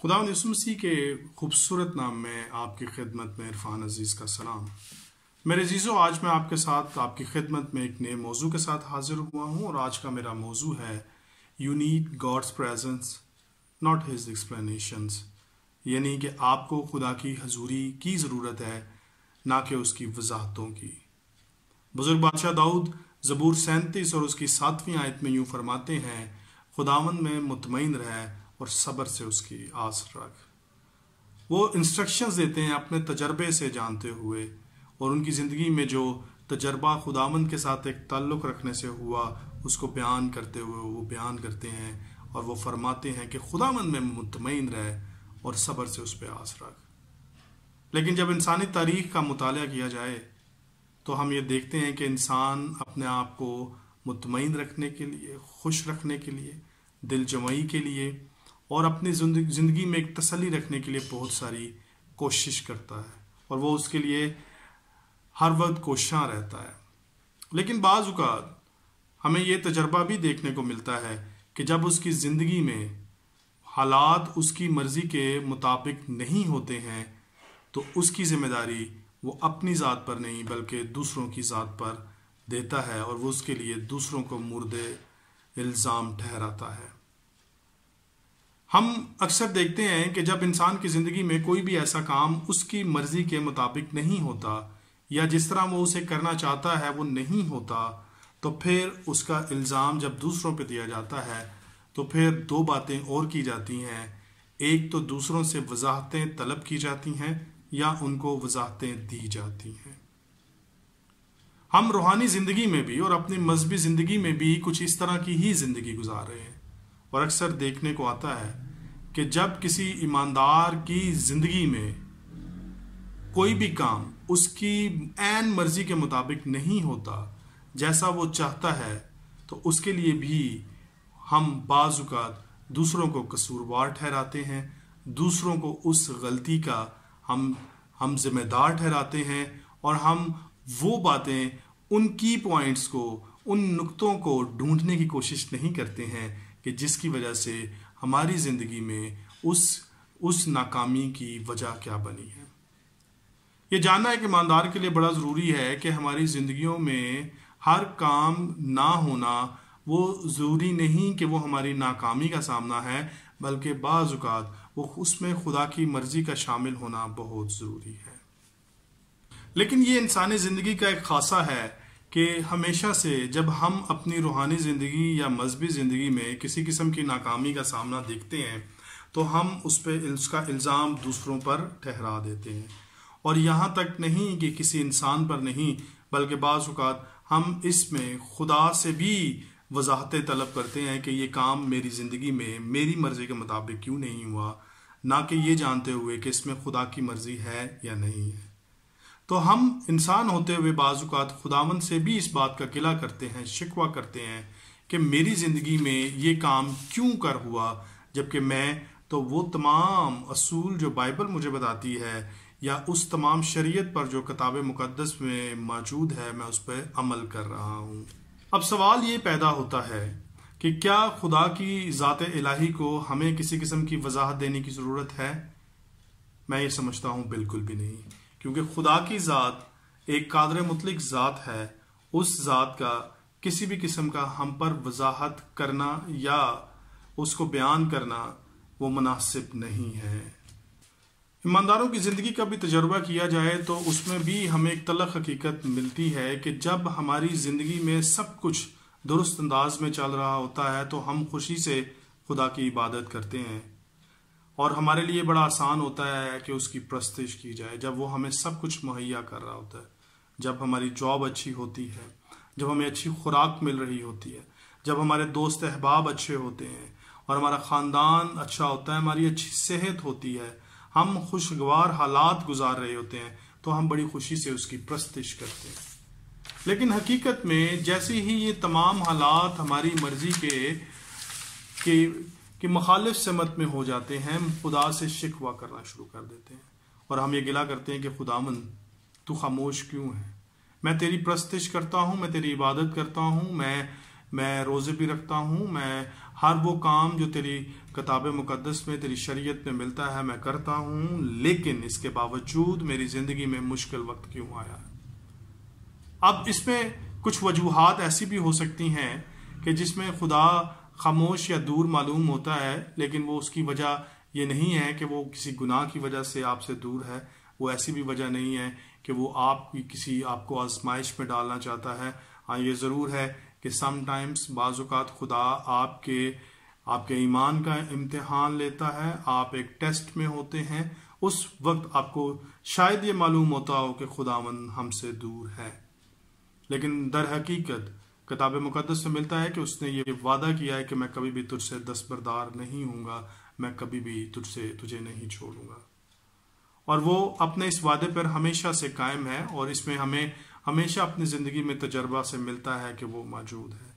खुदा मसीह के खूबसूरत नाम में आपकी खिदमत में इरफान अजीज़ का सलाम मेरे जीजो आज मैं आपके साथ आपकी खिदमत में एक नए मौजू के साथ हाजिर हुआ हूँ और आज का मेरा मौजू है you need God's presence not his explanations यानी कि आपको खुदा की हजूरी की ज़रूरत है ना कि उसकी वजाहतों की बुज़ुर्ग बादशाह दाऊद ज़बूर सैंतीस और उसकी सातवीं आयत में यूँ फरमाते हैं खुदावन में मुतमिन रहे और सब्र से उसकी आस रख वो इंस्ट्रक्शंस देते हैं अपने तजर्बे से जानते हुए और उनकी ज़िंदगी में जो तजर्बा खुदामंद के साथ एक ताल्लुक़ रखने से हुआ उसको बयान करते हुए वो बयान करते हैं और वो फरमाते हैं कि खुदामंद में मुतमिन रहे और सब्र से उस पर आस रख लेकिन जब इंसानी तारीख का मताल किया जाए तो हम ये देखते हैं कि इंसान अपने आप को मुतमिन रखने के लिए खुश रखने के लिए दिल जमाई के लिए और अपनी ज़िंदगी में एक तसली रखने के लिए बहुत सारी कोशिश करता है और वो उसके लिए हर वक्त कोशां रहता है लेकिन बाज़ात हमें ये तजर्बा भी देखने को मिलता है कि जब उसकी ज़िंदगी में हालात उसकी मर्ज़ी के मुताबिक नहीं होते हैं तो उसकी ज़िम्मेदारी वो अपनी ज़ात पर नहीं बल्कि दूसरों की ज़ात पर देता है और वो उसके लिए दूसरों को मुर्दे इल्ज़ाम ठहराता है हम अक्सर देखते हैं कि जब इंसान की ज़िंदगी में कोई भी ऐसा काम उसकी मर्ज़ी के मुताबिक नहीं होता या जिस तरह वो उसे करना चाहता है वो नहीं होता तो फिर उसका इल्ज़ाम जब दूसरों पर दिया जाता है तो फिर दो बातें और की जाती हैं एक तो दूसरों से वजाहतें तलब की जाती हैं या उनको वजाहतें दी जाती हैं हम रूहानी ज़िंदगी में भी और अपनी मजहबी ज़िंदगी में भी कुछ इस तरह की ही ज़िंदगी गुजार रहे हैं और अक्सर देखने को आता है कि जब किसी ईमानदार की ज़िंदगी में कोई भी काम उसकी एन मर्ज़ी के मुताबिक नहीं होता जैसा वो चाहता है तो उसके लिए भी हम बाज़ात दूसरों को कसूरवार ठहराते हैं दूसरों को उस गलती का हम हम जिम्मेदार ठहराते हैं और हम वो बातें उन की पॉइंट्स को उन नुक्तों को ढूंढने की कोशिश नहीं करते हैं कि जिसकी वजह से हमारी ज़िंदगी में उस उस नाकामी की वजह क्या बनी है ये जानना एक ईमानदार के लिए बड़ा ज़रूरी है कि हमारी ज़िंदगियों में हर काम ना होना वो ज़रूरी नहीं कि वो हमारी नाकामी का सामना है बल्कि बाज़ात वो उसमें खुदा की मर्ज़ी का शामिल होना बहुत ज़रूरी है लेकिन ये इंसानी ज़िंदगी का एक खासा है कि हमेशा से जब हम अपनी रूहानी ज़िंदगी या मजहबी ज़िंदगी में किसी किस्म की नाकामी का सामना देखते हैं तो हम उस पर उसका इल्ज़ाम दूसरों पर ठहरा देते हैं और यहाँ तक नहीं कि किसी इंसान पर नहीं बल्कि बाज़ात हम इसमें खुदा से भी वजाहतें तलब करते हैं कि ये काम मेरी ज़िंदगी में मेरी मर्ज़ी के मुताबिक क्यों नहीं हुआ ना कि ये जानते हुए कि इसमें खुदा की मर्ज़ी है या नहीं है तो हम इंसान होते हुए बाजुक़ात खुदावन से भी इस बात का गिला करते हैं शिकवा करते हैं कि मेरी ज़िंदगी में ये काम क्यों कर हुआ जबकि मैं तो वो तमाम असूल जो बाइबल मुझे बताती है या उस तमाम शरीयत पर जो किताब मुक़दस में मौजूद है मैं उस पर अमल कर रहा हूँ अब सवाल ये पैदा होता है कि क्या खुदा की ज़ात इलाही को हमें किसी किस्म की वजाहत देने की ज़रूरत है मैं ये समझता हूँ बिल्कुल भी नहीं क्योंकि खुदा की ज़ात एक कादर मुतलक ज़ात है उस ज़ात का किसी भी किस्म का हम पर वजाहत करना या उसको बयान करना वो मुनासिब नहीं है ईमानदारों की ज़िंदगी का भी तजर्बा किया जाए तो उसमें भी हमें एक तलख हकीकत मिलती है कि जब हमारी ज़िंदगी में सब कुछ दुरुस्त अंदाज में चल रहा होता है तो हम खुशी से खुदा की इबादत करते हैं और हमारे लिए बड़ा आसान होता है कि उसकी प्रस्तिश की जाए जब वो हमें सब कुछ मुहैया कर रहा होता है जब हमारी जॉब अच्छी होती है जब हमें अच्छी खुराक मिल रही होती है जब हमारे दोस्त अहबाब अच्छे होते हैं और हमारा ख़ानदान अच्छा होता है हमारी अच्छी सेहत होती है हम खुशगवार हालात गुजार रहे होते हैं तो हम बड़ी खुशी से उसकी प्रस्तिश करते हैं लेकिन हकीकत में जैसे ही ये तमाम हालात हमारी मर्जी के के कि मुखालिफ समत में हो जाते हैं खुदा से शिकवा करना शुरू कर देते हैं और हम ये गिला करते हैं कि खुदामन तू खामोश क्यों है मैं तेरी प्रस्तिश करता हूँ मैं तेरी इबादत करता हूँ मैं मैं रोज़े भी रखता हूँ मैं हर वो काम जो तेरी किताब मुकदस में तेरी शरीयत में मिलता है मैं करता हूँ लेकिन इसके बावजूद मेरी ज़िंदगी में मुश्किल वक्त क्यों आया अब इसमें कुछ वजूहत ऐसी भी हो सकती हैं कि जिसमें खुदा खामोश या दूर मालूम होता है लेकिन वो उसकी वजह ये नहीं है कि वो किसी गुनाह की वजह से आपसे दूर है वो ऐसी भी वजह नहीं है कि वो आप किसी आपको आजमाइश में डालना चाहता है हाँ ये ज़रूर है कि समटाइम्स बाज़ात खुदा आपके आपके ईमान का इम्तहान लेता है आप एक टेस्ट में होते हैं उस वक्त आपको शायद ये मालूम होता हो कि खुदावन हमसे दूर है लेकिन दर हकीकत किताब मुकदस से मिलता है कि उसने ये वादा किया है कि मैं कभी भी तुझसे दस्तबरदार नहीं हूँ मैं कभी भी तुझसे तुझे नहीं छोड़ूंगा और वो अपने इस वादे पर हमेशा से कायम है और इसमें हमें हमेशा अपनी ज़िंदगी में तजर्बा से मिलता है कि वो मौजूद है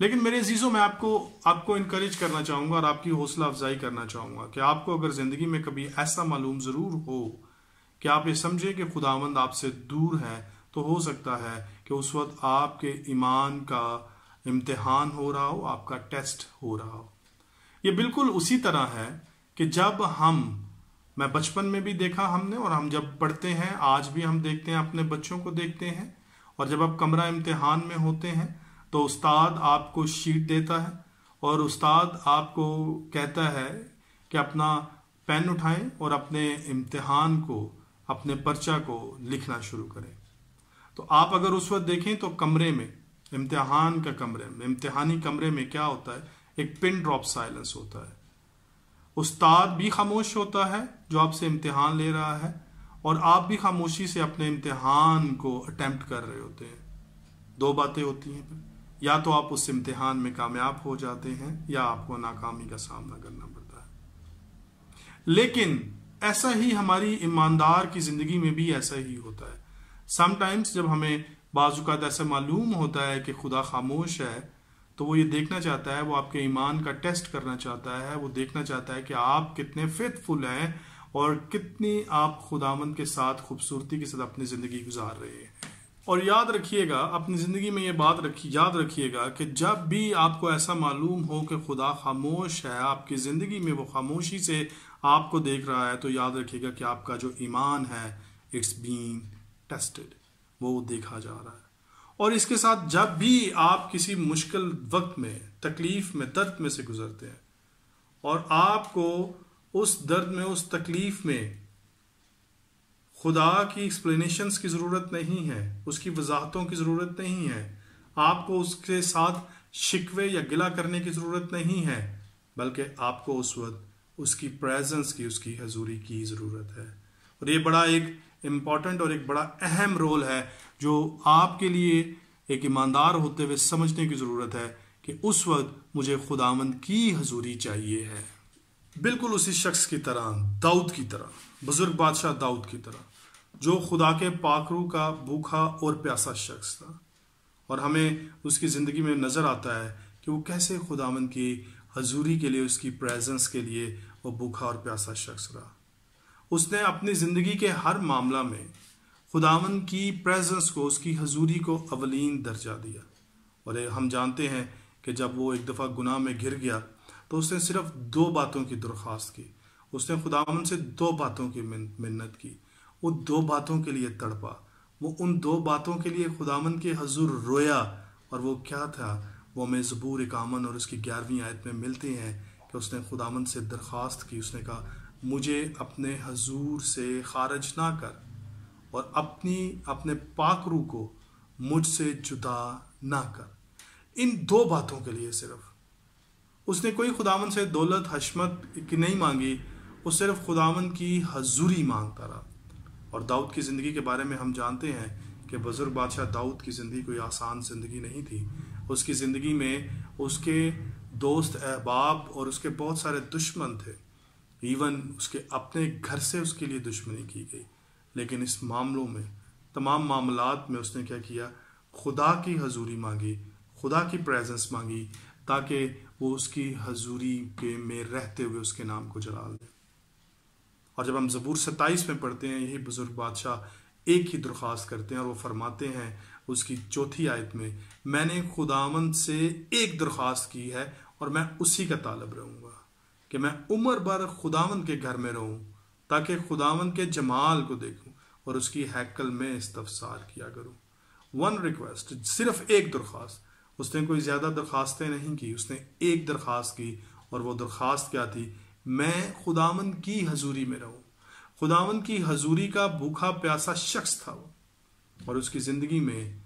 लेकिन मेरे अजीज़ों मैं आपको आपको इनक्रेज करना चाहूँगा और आपकी हौसला अफजाई करना चाहूँगा कि आपको अगर ज़िंदगी में कभी ऐसा मालूम ज़रूर हो कि आप ये समझें कि खुदावंद आपसे दूर है तो हो सकता है कि उस वक्त आपके ईमान का इम्तहान हो रहा हो आपका टेस्ट हो रहा हो ये बिल्कुल उसी तरह है कि जब हम मैं बचपन में भी देखा हमने और हम जब पढ़ते हैं आज भी हम देखते हैं अपने बच्चों को देखते हैं और जब आप कमरा इम्तहान में होते हैं तो उस्ताद आपको शीट देता है और उस्ताद आपको कहता है कि अपना पेन उठाएं और अपने इम्तहान को अपने पर्चा को लिखना शुरू करें तो आप अगर उस वक्त देखें तो कमरे में इम्तिहान का कमरे में इम्तिहानी कमरे में क्या होता है एक पिन ड्रॉप साइलेंस होता है उस्ताद भी खामोश होता है जो आपसे इम्तिहान ले रहा है और आप भी खामोशी से अपने इम्तिहान को अटैम्प्ट कर रहे होते हैं दो बातें होती हैं या तो आप उस इम्तिहान में कामयाब हो जाते हैं या आपको नाकामी का सामना करना पड़ता है लेकिन ऐसा ही हमारी ईमानदार की ज़िंदगी में भी ऐसा ही होता है समटाइम्स जब हमें बाजूकात ऐसा मालूम होता है कि खुदा खामोश है तो वो ये देखना चाहता है वो आपके ईमान का टेस्ट करना चाहता है वो देखना चाहता है कि आप कितने फेथफुल हैं और कितनी आप खुदामंद के साथ खूबसूरती के साथ अपनी ज़िंदगी गुजार रहे हैं और याद रखिएगा अपनी ज़िंदगी में ये बात रखी याद रखिएगा कि जब भी आपको ऐसा मालूम हो कि खुदा खामोश है आपकी ज़िंदगी में वो खामोशी से आपको देख रहा है तो याद रखिएगा कि आपका जो ईमान है इट्स बीन टेस्टेड वो देखा जा रहा है और इसके साथ जब भी आप किसी मुश्किल वक्त में तकलीफ में दर्द में से गुजरते हैं और आपको उस दर्द में उस तकलीफ में खुदा की एक्सप्लेनेशंस की ज़रूरत नहीं है उसकी वजाहतों की ज़रूरत नहीं है आपको उसके साथ शिकवे या गिला करने की ज़रूरत नहीं है बल्कि आपको उस वक्त उसकी प्रेजेंस की उसकी हजूरी की ज़रूरत है और ये बड़ा एक इम्पॉर्टेंट और एक बड़ा अहम रोल है जो आपके लिए एक ईमानदार होते हुए समझने की ज़रूरत है कि उस वक्त मुझे खुदावंद की हजूरी चाहिए है बिल्कुल उसी शख्स की तरह दाऊद की तरह बुज़ुर्ग बादशाह दाऊद की तरह जो खुदा के पाखरू का भूखा और प्यासा शख्स था और हमें उसकी ज़िंदगी में नज़र आता है कि वो कैसे खुदावंद की हजूरी के लिए उसकी प्रेजेंस के लिए वो भूखा और प्यासा शख्स रहा उसने अपनी ज़िंदगी के हर मामला में खुदावन की प्रेजेंस को उसकी हजूरी को अवलीन दर्जा दिया और हम जानते हैं कि जब वो एक दफ़ा गुनाह में घिर गया तो उसने सिर्फ दो बातों की दरख्वास्त की उसने खुदावन से दो बातों की मिन्नत की वो दो बातों के लिए तड़पा वो उन दो बातों के लिए खुदावन के हजूर रोया और वो क्या था वो हमें ज़बूर इकामन और उसकी ग्यारहवीं आयत में मिलते हैं कि उसने खुदावन से दरख्वास्त की उसने कहा मुझे अपने हजूर से खारज ना कर और अपनी अपने पाकरू को मुझसे जुदा ना कर इन दो बातों के लिए सिर्फ उसने कोई खुदावन से दौलत हशमत की नहीं मांगी वो सिर्फ खुदावन की हजूरी मांगता रहा और दाऊद की ज़िंदगी के बारे में हम जानते हैं कि बुज़ुर्ग बादशाह दाऊद की ज़िंदगी कोई आसान ज़िंदगी नहीं थी उसकी ज़िंदगी में उसके दोस्त अहबाब और उसके बहुत सारे दुश्मन थे इवन उसके अपने घर से उसके लिए दुश्मनी की गई लेकिन इस मामलों में तमाम मामलात में उसने क्या किया खुदा की हजूरी मांगी खुदा की प्रेजेंस मांगी ताकि वो उसकी हजूरी के में रहते हुए उसके नाम को जला दें और जब हम ज़बूर सत्ताईस में पढ़ते हैं यही बुज़ुर्ग बादशाह एक ही दरख्वास्त करते हैं और वो फरमाते हैं उसकी चौथी आयत में मैंने खुदावंद से एक दरख्वास्त की है और मैं उसी का तालब रहूँगा कि मैं उम्र भर खुदावन के घर में रहूं ताकि खुदावन के जमाल को देखूं और उसकी हैकल में इस्तफसार किया करूं वन रिक्वेस्ट सिर्फ एक दरख्वास्त उसने कोई ज़्यादा दरख्वास्तें नहीं की उसने एक दरख्वास्त की और वो दरख्वास्त क्या थी मैं खुदावन की हजूरी में रहूं खुदावन की हजूरी का भूखा प्यासा शख्स था वो और उसकी ज़िंदगी में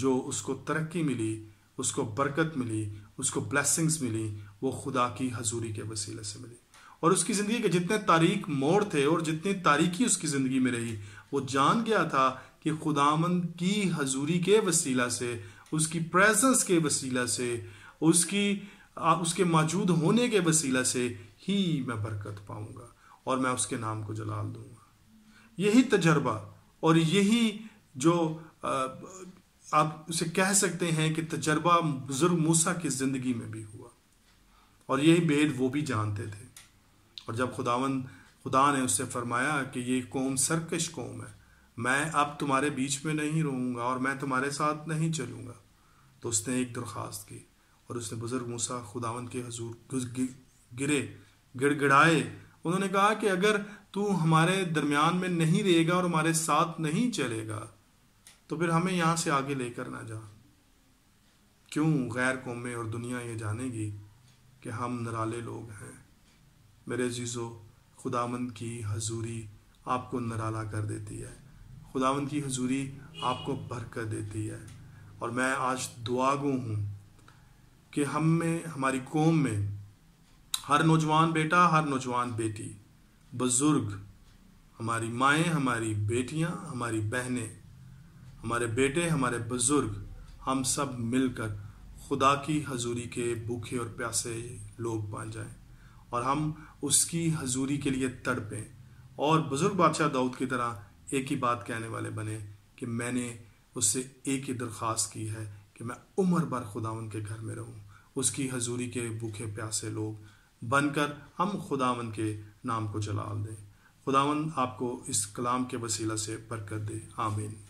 जो उसको तरक्की मिली उसको बरकत मिली उसको ब्लेसिंग्स मिली वो खुदा की हजूरी के वसीले से मिली और उसकी ज़िंदगी के जितने तारीख मोड़ थे और जितनी तारीखी उसकी ज़िंदगी में रही वो जान गया था कि खुदामंद की हजूरी के वसीला से उसकी प्रेजेंस के वसीला से उसकी उसके मौजूद होने के वसीला से ही मैं बरकत पाऊंगा और मैं उसके नाम को जलाल दूंगा यही तजर्बा और यही जो आप उसे कह सकते हैं कि तजर्बा बुजुर्ग मूसा की ज़िंदगी में भी हुआ और यही भेद वो भी जानते थे और जब खुदावन खुदा ने उससे फरमाया कि ये कौम सरकश कौम है मैं अब तुम्हारे बीच में नहीं रहूँगा और मैं तुम्हारे साथ नहीं चलूँगा तो उसने एक दरख्वास्त की और उसने बुज़ुर्ग मूसा खुदावन के हजूर गिरे गिड़गिड़ाए उन्होंने कहा कि अगर तू हमारे दरमियान में नहीं रहेगा और हमारे साथ नहीं चलेगा तो फिर हमें यहाँ से आगे लेकर ना जा क्यों गैर कौमें और दुनिया ये जानेगी कि हम नराले लोग हैं मेरे जीजो खुदावंद की हजूरी आपको नराला कर देती है खुदावंद की हजूरी आपको भर कर देती है और मैं आज दुआ हूँ कि हम में हमारी कौम में हर नौजवान बेटा हर नौजवान बेटी बुज़ुर्ग हमारी माएँ हमारी बेटियाँ हमारी बहनें हमारे बेटे हमारे बुज़ुर्ग हम सब मिलकर खुदा की हजूरी के भूखे और प्यासे लोग बन जाएं और हम उसकी हजूरी के लिए तड़पें और बुज़ुर्ग बादशाह दाऊद की तरह एक ही बात कहने वाले बने कि मैंने उससे एक ही दरख्वास्त की है कि मैं उम्र भर खुदा उनके घर में रहूँ उसकी हजूरी के भूखे प्यासे लोग बनकर हम खुदावन के नाम को जलाल दें खुदावन आपको इस कलाम के वसीला से बरकत दे आमीन